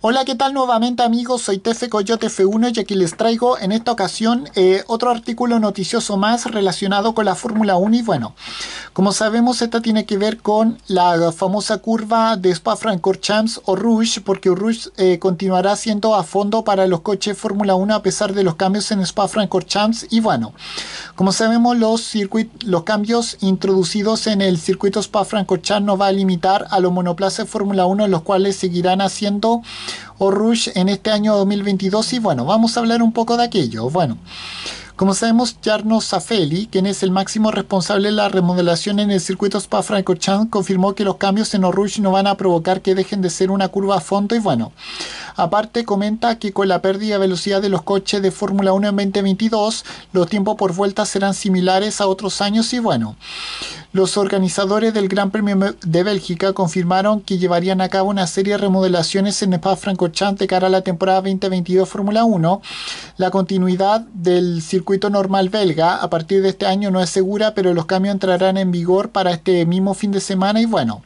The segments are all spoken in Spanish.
Hola, ¿qué tal nuevamente amigos? Soy TF Coyote F1 y aquí les traigo en esta ocasión eh, otro artículo noticioso más relacionado con la Fórmula 1 y bueno, como sabemos esta tiene que ver con la famosa curva de Spa-Francorchamps o Rouge porque Rouge eh, continuará siendo a fondo para los coches Fórmula 1 a pesar de los cambios en Spa-Francorchamps y bueno, como sabemos los, los cambios introducidos en el circuito Spa-Francorchamps no va a limitar a los monoplazas Fórmula 1 los cuales seguirán haciendo o en este año 2022 y bueno, vamos a hablar un poco de aquello. Bueno, como sabemos, Jarno Safeli, quien es el máximo responsable de la remodelación en el circuito Spa-Francorchamps, confirmó que los cambios en O-Rouge no van a provocar que dejen de ser una curva a fondo y bueno. Aparte comenta que con la pérdida de velocidad de los coches de Fórmula 1 en 2022, los tiempos por vuelta serán similares a otros años y bueno. Los organizadores del Gran Premio de Bélgica confirmaron que llevarían a cabo una serie de remodelaciones en Spa-Francorchamps de cara a la temporada 2022 Fórmula 1. La continuidad del circuito normal belga a partir de este año no es segura, pero los cambios entrarán en vigor para este mismo fin de semana y bueno.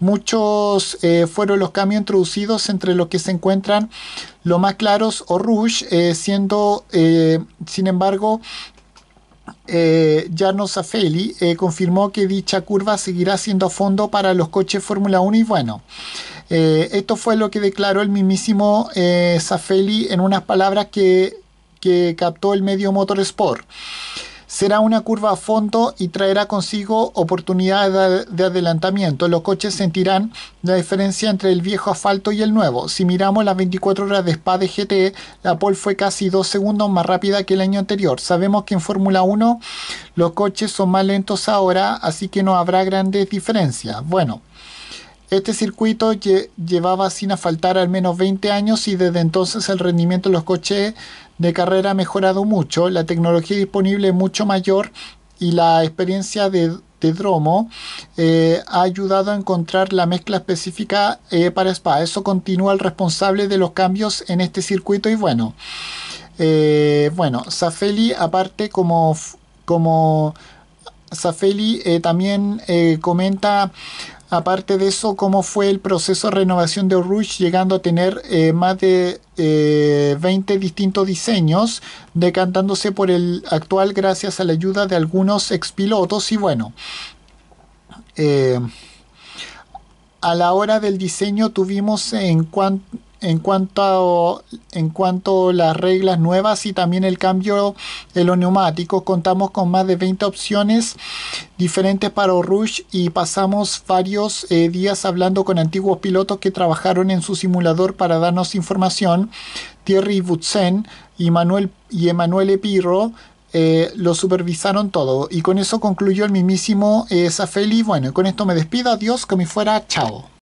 Muchos eh, fueron los cambios introducidos entre los que se encuentran los más claros o Rouge, eh, siendo eh, sin embargo eh, Jarno Safeli eh, confirmó que dicha curva seguirá siendo a fondo para los coches Fórmula 1 y bueno. Eh, esto fue lo que declaró el mismísimo Safeli en unas palabras que, que captó el medio Motorsport será una curva a fondo y traerá consigo oportunidades de adelantamiento. Los coches sentirán la diferencia entre el viejo asfalto y el nuevo. Si miramos las 24 horas de Spa de GTE, la pole fue casi 2 segundos más rápida que el año anterior. Sabemos que en Fórmula 1 los coches son más lentos ahora, así que no habrá grandes diferencias. Bueno. Este circuito llevaba sin asfaltar al menos 20 años y desde entonces el rendimiento de los coches de carrera ha mejorado mucho, la tecnología disponible es mucho mayor y la experiencia de, de Dromo eh, ha ayudado a encontrar la mezcla específica eh, para Spa. Eso continúa el responsable de los cambios en este circuito y bueno, eh, bueno, Safeli aparte como... como Safeli también comenta Aparte de eso, ¿cómo fue el proceso de renovación de Rouge llegando a tener eh, más de 20 eh, distintos diseños, decantándose por el actual gracias a la ayuda de algunos expilotos? Y bueno, eh, a la hora del diseño tuvimos en cuanto en cuanto, a, en cuanto las reglas nuevas y también el cambio de los neumáticos, contamos con más de 20 opciones diferentes para Rush y pasamos varios eh, días hablando con antiguos pilotos que trabajaron en su simulador para darnos información. Thierry Butzen y, Manuel, y Emanuel Epirro eh, lo supervisaron todo. Y con eso concluyó el mismísimo Safeli. Eh, bueno, con esto me despido. Adiós, que me fuera. Chao.